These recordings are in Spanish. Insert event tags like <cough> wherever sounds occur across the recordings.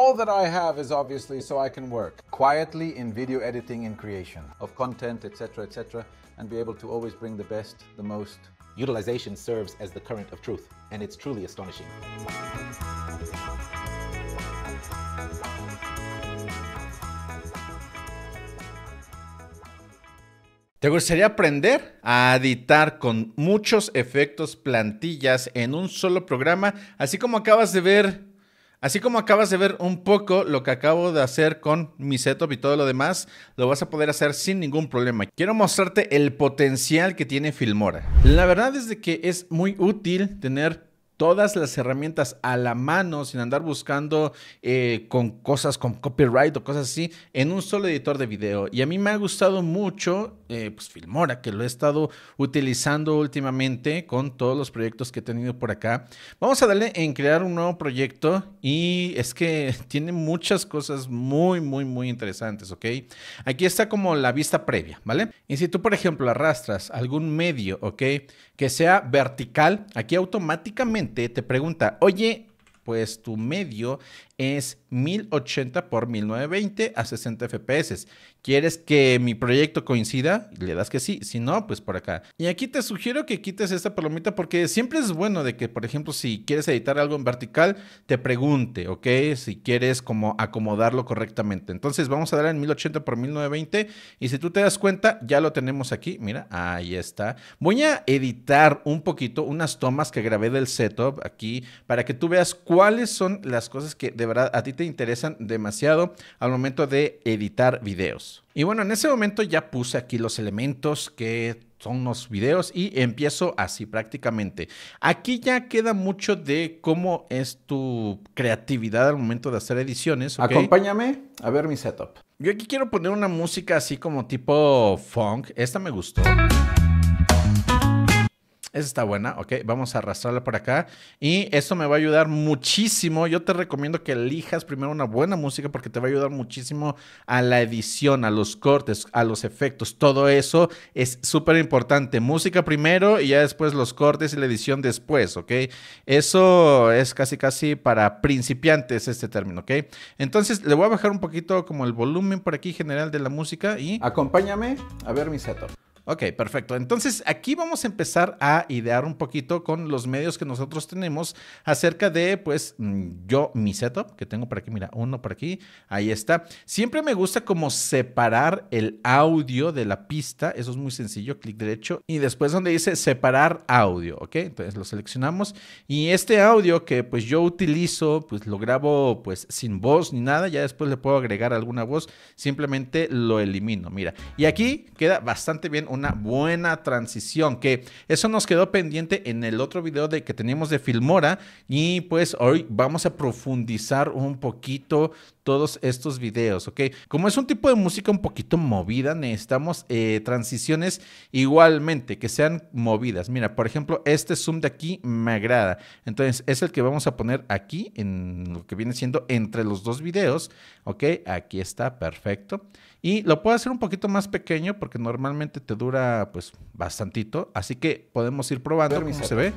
All that I have is obviously so I can work quietly in video editing and creation of content, etc., etc., and be able to always bring the best, the most. Utilization serves as the current of truth, and it's truly astonishing. ¿Te gustaría aprender a editar con muchos efectos plantillas en un solo programa? Así como acabas de ver Así como acabas de ver un poco lo que acabo de hacer con mi setup y todo lo demás, lo vas a poder hacer sin ningún problema. Quiero mostrarte el potencial que tiene Filmora. La verdad es de que es muy útil tener todas las herramientas a la mano sin andar buscando eh, con cosas con copyright o cosas así en un solo editor de video. Y a mí me ha gustado mucho eh, pues Filmora, que lo he estado utilizando últimamente con todos los proyectos que he tenido por acá. Vamos a darle en crear un nuevo proyecto y es que <laughs> tiene muchas cosas muy, muy, muy interesantes, ¿ok? Aquí está como la vista previa, ¿vale? Y si tú, por ejemplo, arrastras algún medio, ¿ok? Que sea vertical, aquí automáticamente te pregunta, oye, pues tu medio es 1080 por 1920 a 60 FPS. ¿Quieres que mi proyecto coincida? Le das que sí, si no, pues por acá. Y aquí te sugiero que quites esta palomita porque siempre es bueno de que, por ejemplo, si quieres editar algo en vertical, te pregunte, ¿ok? Si quieres como acomodarlo correctamente. Entonces vamos a dar en 1080 por 1920 y si tú te das cuenta, ya lo tenemos aquí, mira, ahí está. Voy a editar un poquito unas tomas que grabé del setup aquí para que tú veas cuáles son las cosas que de verdad a ti te interesan demasiado al momento de editar videos. Y bueno, en ese momento ya puse aquí los elementos que son los videos y empiezo así prácticamente. Aquí ya queda mucho de cómo es tu creatividad al momento de hacer ediciones. Acompáñame a ver mi setup. Yo aquí quiero poner una música así como tipo funk. Esta me gustó. Esa está buena, ok. Vamos a arrastrarla por acá. Y eso me va a ayudar muchísimo. Yo te recomiendo que elijas primero una buena música porque te va a ayudar muchísimo a la edición, a los cortes, a los efectos. Todo eso es súper importante. Música primero y ya después los cortes y la edición después, ok. Eso es casi, casi para principiantes este término, ok. Entonces le voy a bajar un poquito como el volumen por aquí general de la música y... Acompáñame a ver mi setup. Ok, perfecto. Entonces aquí vamos a empezar a idear un poquito con los medios que nosotros tenemos acerca de, pues, mm, yo, mi setup que tengo por aquí, mira, uno por aquí, ahí está. Siempre me gusta como separar el audio de la pista, eso es muy sencillo, clic derecho, y después donde dice separar audio, ok, entonces lo seleccionamos y este audio que pues yo utilizo, pues lo grabo pues sin voz ni nada, ya después le puedo agregar alguna voz, simplemente lo elimino, mira, y aquí queda bastante bien una buena transición, que eso nos quedó pendiente en el otro video de, que teníamos de Filmora y pues hoy vamos a profundizar un poquito todos estos videos, ¿ok? Como es un tipo de música un poquito movida, necesitamos eh, transiciones igualmente, que sean movidas. Mira, por ejemplo, este zoom de aquí me agrada. Entonces, es el que vamos a poner aquí, en lo que viene siendo entre los dos videos, ¿ok? Aquí está, perfecto. Y lo puedo hacer un poquito más pequeño porque normalmente te dura, pues, bastantito. Así que podemos ir probando cómo se ve.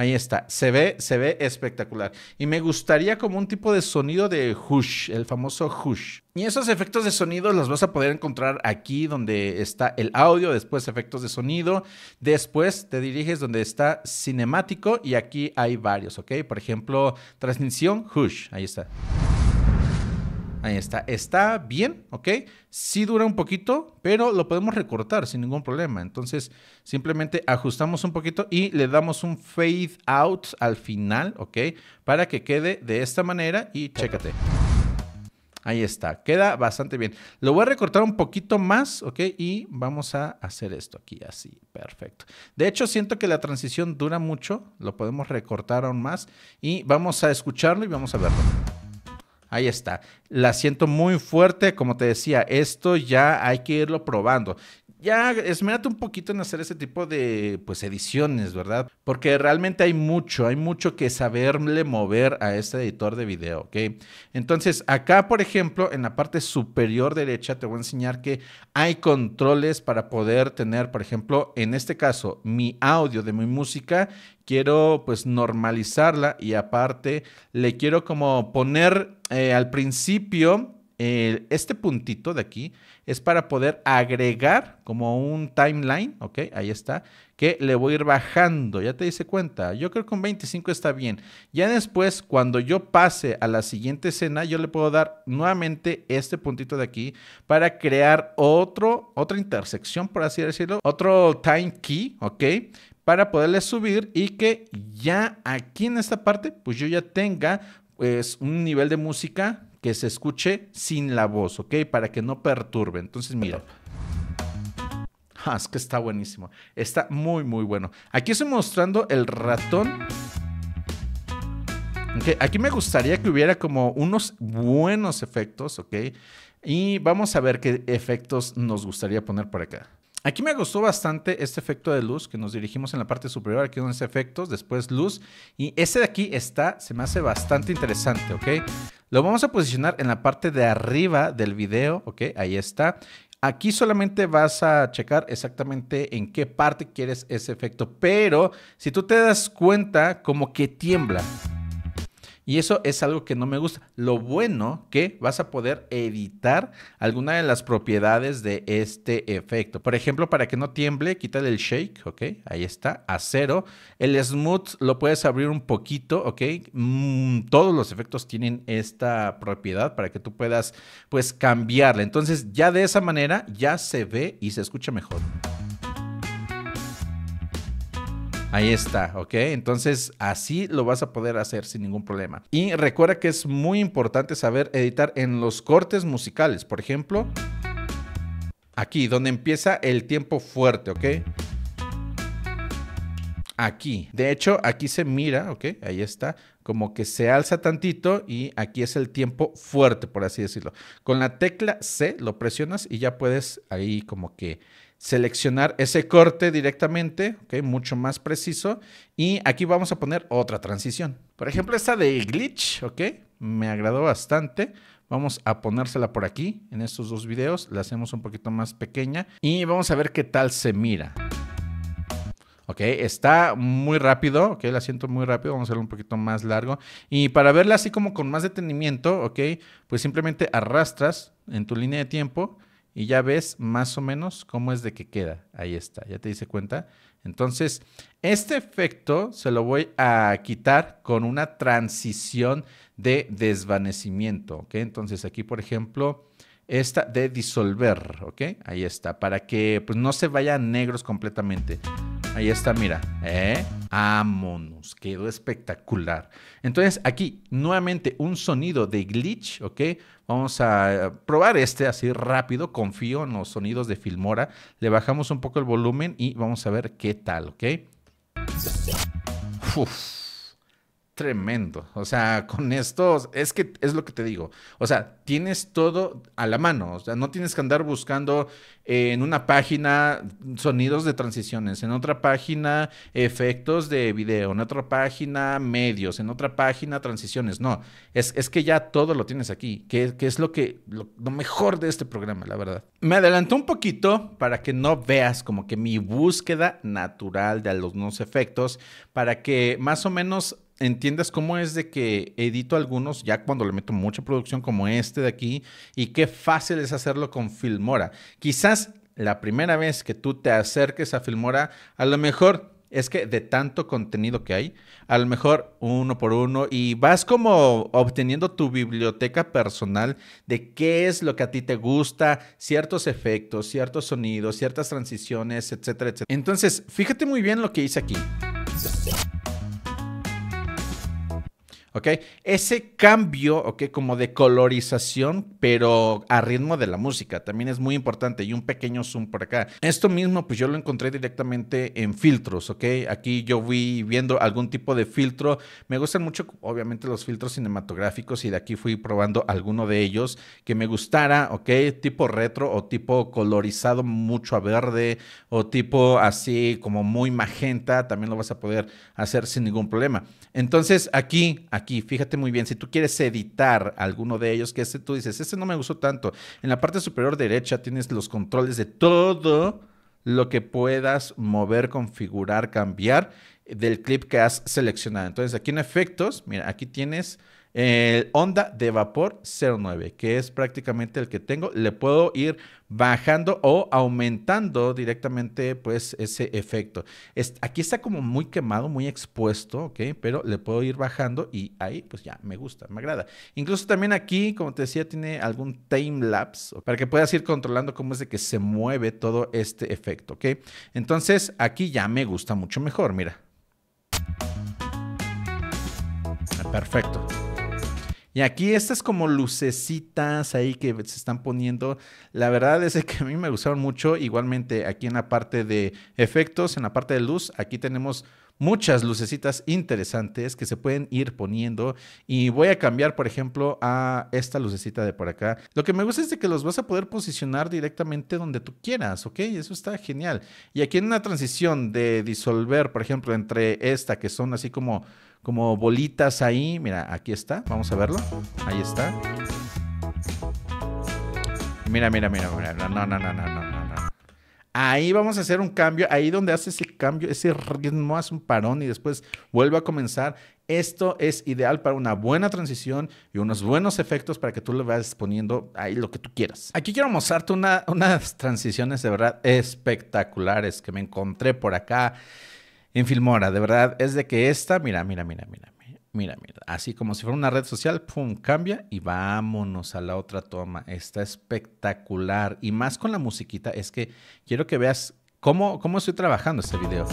Ahí está. Se ve, se ve espectacular. Y me gustaría como un tipo de sonido de hush, el famoso hush. Y esos efectos de sonido los vas a poder encontrar aquí donde está el audio, después efectos de sonido, después te diriges donde está cinemático y aquí hay varios, ¿ok? Por ejemplo, transmisión, hush, ahí está. Ahí está. Está bien, ¿ok? Sí dura un poquito, pero lo podemos recortar sin ningún problema. Entonces, simplemente ajustamos un poquito y le damos un fade out al final, ¿ok? Para que quede de esta manera y chécate. Ahí está, queda bastante bien. Lo voy a recortar un poquito más, ¿ok? Y vamos a hacer esto aquí así, perfecto. De hecho, siento que la transición dura mucho, lo podemos recortar aún más y vamos a escucharlo y vamos a verlo. Ahí está. La siento muy fuerte, como te decía, esto ya hay que irlo probando ya esmerate un poquito en hacer ese tipo de pues ediciones, ¿verdad? Porque realmente hay mucho, hay mucho que saberle mover a este editor de video, ¿ok? Entonces, acá, por ejemplo, en la parte superior derecha te voy a enseñar que hay controles para poder tener, por ejemplo, en este caso, mi audio de mi música, quiero pues normalizarla y aparte le quiero como poner eh, al principio este puntito de aquí es para poder agregar como un timeline, ¿ok? Ahí está, que le voy a ir bajando, ya te dice cuenta, yo creo que con 25 está bien. Ya después, cuando yo pase a la siguiente escena, yo le puedo dar nuevamente este puntito de aquí para crear otro, otra intersección, por así decirlo, otro time key, ¿ok? Para poderle subir y que ya aquí en esta parte, pues yo ya tenga pues un nivel de música que se escuche sin la voz, ¿ok? Para que no perturbe. Entonces, mira. Ah, es que está buenísimo. Está muy, muy bueno. Aquí estoy mostrando el ratón. Okay. Aquí me gustaría que hubiera como unos buenos efectos, ¿ok? Y vamos a ver qué efectos nos gustaría poner por acá. Aquí me gustó bastante este efecto de luz que nos dirigimos en la parte superior, aquí donde dice efectos, después luz y ese de aquí está, se me hace bastante interesante, ¿ok? Lo vamos a posicionar en la parte de arriba del video, ¿ok? Ahí está. Aquí solamente vas a checar exactamente en qué parte quieres ese efecto, pero si tú te das cuenta, como que tiembla. Y eso es algo que no me gusta. Lo bueno que vas a poder editar alguna de las propiedades de este efecto. Por ejemplo, para que no tiemble, quítale el shake, ¿ok? Ahí está, a cero. El smooth lo puedes abrir un poquito, ¿ok? Mm, todos los efectos tienen esta propiedad para que tú puedas, pues, cambiarla. Entonces, ya de esa manera, ya se ve y se escucha mejor. Ahí está, ¿ok? Entonces así lo vas a poder hacer sin ningún problema. Y recuerda que es muy importante saber editar en los cortes musicales. Por ejemplo, aquí donde empieza el tiempo fuerte, ¿ok? Aquí. De hecho, aquí se mira, ¿ok? Ahí está como que se alza tantito y aquí es el tiempo fuerte, por así decirlo. Con la tecla C lo presionas y ya puedes ahí como que seleccionar ese corte directamente, okay, mucho más preciso. Y aquí vamos a poner otra transición. Por ejemplo, esta de glitch, ok, me agradó bastante. Vamos a ponérsela por aquí en estos dos videos. La hacemos un poquito más pequeña y vamos a ver qué tal se mira. Ok, está muy rápido, ok, la siento muy rápido, vamos a hacerlo un poquito más largo. Y para verla así como con más detenimiento, ok, pues simplemente arrastras en tu línea de tiempo y ya ves más o menos cómo es de que queda. Ahí está, ya te dice cuenta. Entonces, este efecto se lo voy a quitar con una transición de desvanecimiento, Entonces aquí, por ejemplo, esta de disolver, ¿ok? Ahí está, para que pues, no se vayan negros completamente. Ahí está, mira. ¿Eh? Vámonos, quedó espectacular. Entonces, aquí nuevamente un sonido de glitch, ¿ok? Vamos a eh, probar este así rápido. Confío en los sonidos de Filmora. Le bajamos un poco el volumen y vamos a ver qué tal, ¿ok? Uf tremendo. O sea, con esto... es que es lo que te digo. O sea, tienes todo a la mano. O sea, no tienes que andar buscando en una página sonidos de transiciones, en otra página efectos de video, en otra página medios, en otra página transiciones. No, es, es que ya todo lo tienes aquí, que, es lo, que, lo, mejor de este programa, la verdad. Me adelanto un poquito para que no veas como que mi búsqueda natural de algunos efectos, para que más o menos entiendas cómo es de que edito algunos ya cuando le meto mucha producción como este de aquí y qué fácil es hacerlo con Filmora. Quizás la primera vez que tú te acerques a Filmora, a lo mejor es que de tanto contenido que hay, a lo mejor uno por uno y vas como obteniendo tu biblioteca personal de qué es lo que a ti te gusta, ciertos efectos, ciertos sonidos, ciertas transiciones, etcétera, etcétera. Entonces, fíjate muy bien lo que hice aquí. ¿ok? Ese cambio, ¿ok? Como de colorización, pero a ritmo de la música, también es muy importante y un pequeño zoom por acá. Esto mismo, pues yo lo encontré directamente en filtros, ¿ok? Aquí yo fui viendo algún tipo de filtro. Me gustan mucho, obviamente, los filtros cinematográficos y de aquí fui probando alguno de ellos que me gustara, ¿ok? Tipo retro o tipo colorizado mucho a verde o tipo así como muy magenta, también lo vas a poder hacer sin ningún problema. Entonces aquí, aquí aquí, fíjate muy bien, si tú quieres editar alguno de ellos, que este tú dices, ese no me gustó tanto, en la parte superior derecha tienes los controles de todo lo que puedas mover, configurar, cambiar del clip que has seleccionado. Entonces aquí en efectos, mira, aquí tienes el onda de vapor 09, que es prácticamente el que tengo. Le puedo ir bajando o aumentando directamente pues ese efecto. aquí está como muy quemado, muy expuesto, ¿ok? Pero le puedo ir bajando y ahí pues ya me gusta, me agrada. Incluso también aquí, como te decía, tiene algún time lapse para que puedas ir controlando cómo es de que se mueve todo este efecto, ¿ok? Entonces aquí ya me gusta mucho mejor, mira. Perfecto. Y aquí estas como lucecitas ahí que se están poniendo, la verdad es que a mí me gustaron mucho. Igualmente aquí en la parte de efectos, en la parte de luz, aquí tenemos muchas lucecitas interesantes que se pueden ir poniendo y voy a cambiar, por ejemplo, a esta lucecita de por acá. Lo que me gusta es de que los vas a poder posicionar directamente donde tú quieras, ¿ok? Eso está genial. Y aquí en una transición de disolver, por ejemplo, entre esta que son así como, como bolitas ahí, mira, aquí está, vamos a verlo, ahí está. mira, mira, mira, no, no, no, no, no. Ahí vamos a hacer un cambio, ahí donde hace ese cambio, ese ritmo hace un parón y después vuelve a comenzar. Esto es ideal para una buena transición y unos buenos efectos para que tú le vayas poniendo ahí lo que tú quieras. Aquí quiero mostrarte unas transiciones de verdad espectaculares que me encontré por acá en Filmora. De verdad, es de que esta, mira, mira, mira, mira. Mira, mira, así como si fuera una red social, pum, cambia y vámonos a la otra toma. Está espectacular. Y más con la musiquita, es que quiero que veas cómo, cómo estoy trabajando este video.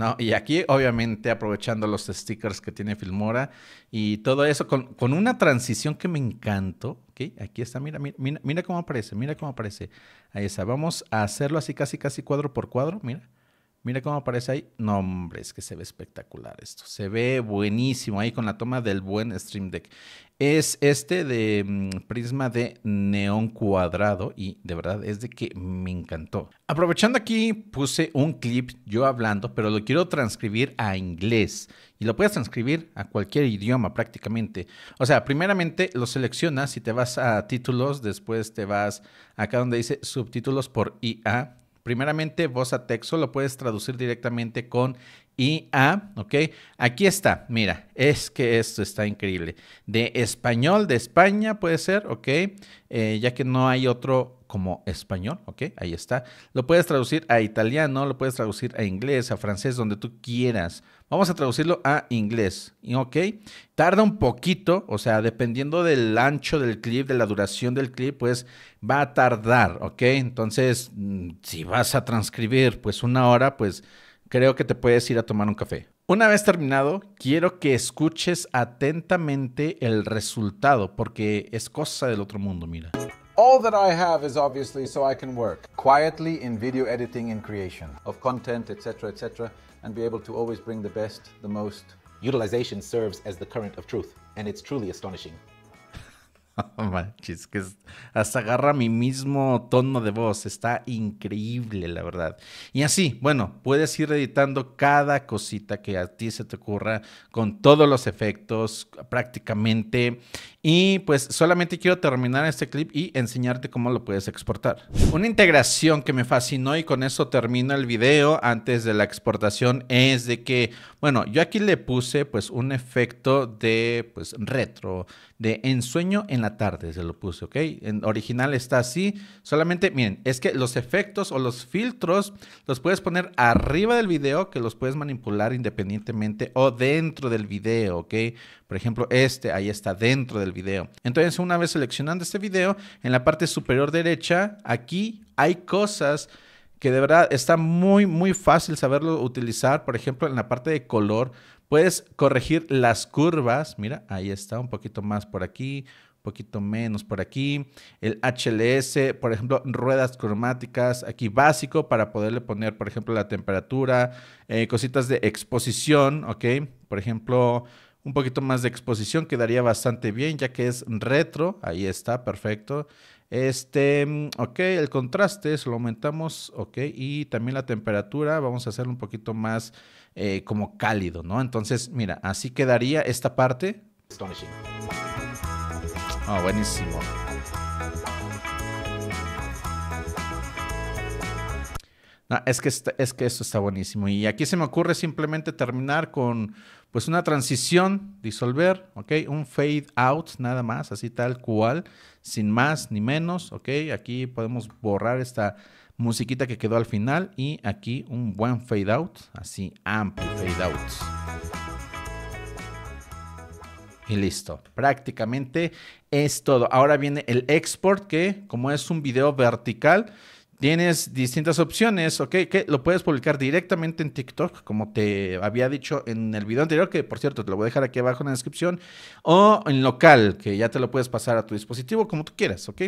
No, y aquí obviamente aprovechando los stickers que tiene Filmora y todo eso con, una transición que me encantó. ¿okay? Aquí está, mira, mira, mira, cómo aparece, mira cómo aparece. Ahí está, vamos a hacerlo así casi, casi cuadro por cuadro, mira. Mira cómo aparece ahí. No, hombre, es que se ve espectacular esto. Se ve buenísimo ahí con la toma del buen Stream Deck. Es este de mm, prisma de neón cuadrado y de verdad es de que me encantó. Aprovechando aquí puse un clip yo hablando, pero lo quiero transcribir a inglés y lo puedes transcribir a cualquier idioma prácticamente. O sea, primeramente lo seleccionas y te vas a títulos, después te vas acá donde dice subtítulos por IA Primeramente, voz a texto lo puedes traducir directamente con IA, ¿ok? Aquí está, mira, es que esto está increíble. De español, de España puede ser, ¿ok? Eh, ya que no hay otro como español, ¿ok? Ahí está. Lo puedes traducir a italiano, lo puedes traducir a inglés, a francés, donde tú quieras, Vamos a traducirlo a inglés, ¿ok? Tarda un poquito, o sea, dependiendo del ancho del clip, de la duración del clip, pues va a tardar, ¿ok? Entonces, mm, si vas a transcribir pues una hora, pues creo que te puedes ir a tomar un café. Una vez terminado, quiero que escuches atentamente el resultado, porque es cosa del otro mundo, mira. All that I have is obviously so I can work quietly in video editing and creation of content, etc., etc and be able to always bring the best, the most. Utilization serves as the current of truth, and it's truly astonishing. <laughs> Oh, manches, que hasta agarra mi mismo tono de voz. Está increíble, la verdad. Y así, bueno, puedes ir editando cada cosita que a ti se te ocurra con todos los efectos prácticamente. Y pues solamente quiero terminar este clip y enseñarte cómo lo puedes exportar. Una integración que me fascinó y con eso termino el video antes de la exportación es de que, bueno, yo aquí le puse pues un efecto de pues retro, de ensueño en la tarde, se lo puse, ¿ok? En original está así, solamente miren, es que los efectos o los filtros los puedes poner arriba del video que los puedes manipular independientemente o dentro del video, ¿ok? Por ejemplo, este ahí está dentro del video. Entonces, una vez seleccionando este video, en la parte superior derecha, aquí hay cosas que de verdad está muy, muy fácil saberlo utilizar. Por ejemplo, en la parte de color, puedes corregir las curvas. Mira, ahí está, un poquito más por aquí, un poquito menos por aquí. El HLS, por ejemplo, ruedas cromáticas, aquí básico para poderle poner, por ejemplo, la temperatura, eh, cositas de exposición, ¿ok? Por ejemplo un poquito más de exposición quedaría bastante bien, ya que es retro. Ahí está, perfecto. Este, mm, ok, el contraste lo aumentamos, ok, y también la temperatura, vamos a hacerlo un poquito más eh, como cálido, ¿no? Entonces, mira, así quedaría esta parte. Oh, buenísimo. es que, es que esto está buenísimo. Y aquí se me ocurre simplemente terminar con pues una transición, disolver, ¿ok? Un fade out nada más, así tal cual, sin más ni menos, ¿ok? Aquí podemos borrar esta musiquita que quedó al final y aquí un buen fade out, así amplio fade out. Y listo, prácticamente es todo. Ahora viene el export que como es un video vertical, Tienes distintas opciones, ¿ok? Que lo puedes publicar directamente en TikTok, como te había dicho en el video anterior, que por cierto te lo voy a dejar aquí abajo en la descripción, o en local, que ya te lo puedes pasar a tu dispositivo como tú quieras, ¿ok?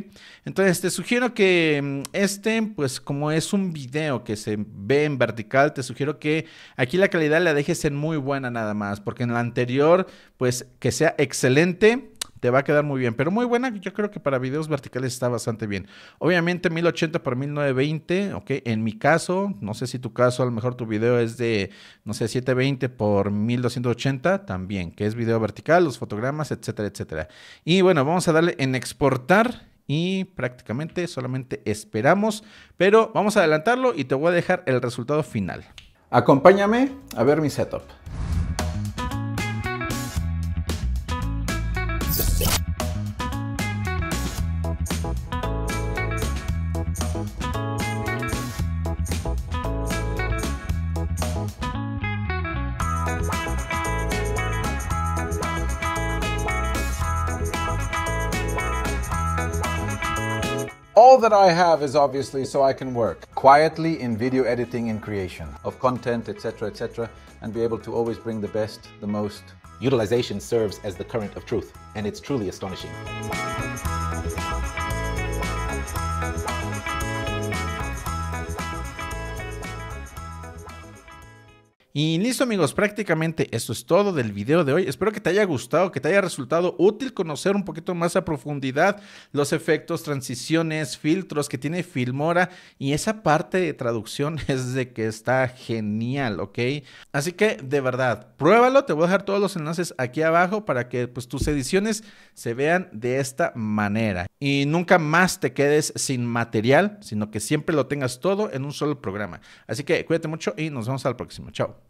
Entonces te sugiero que mm, este, pues como es un video que se ve en vertical, te sugiero que aquí la calidad la dejes en muy buena nada más, porque en la anterior, pues que sea excelente te va a quedar muy bien. Pero muy buena, yo creo que para videos verticales está bastante bien. Obviamente 1080 por 1920, ok. En mi caso, no sé si tu caso, a lo mejor tu video es de, no sé, 720 por 1280 también, que es video vertical, los fotogramas, etcétera, etcétera. Y bueno, vamos a darle en exportar y prácticamente solamente esperamos, pero vamos a adelantarlo y te voy a dejar el resultado final. Acompáñame a ver mi setup. All that I have is obviously so I can work quietly in video editing and creation of content, etc., etc., and be able to always bring the best, the most. Utilization serves as the current of truth, and it's truly astonishing. Y listo amigos, prácticamente eso es todo del video de hoy. Espero que te haya gustado, que te haya resultado útil conocer un poquito más a profundidad los efectos, transiciones, filtros que tiene Filmora y esa parte de traducción <laughs> es de que está genial, ¿ok? Así que de verdad, pruébalo, te voy a dejar todos los enlaces aquí abajo para que pues tus ediciones se vean de esta manera y nunca más te quedes sin material, sino que siempre lo tengas todo en un solo programa. Así que cuídate mucho y nos vemos al próximo. Chao.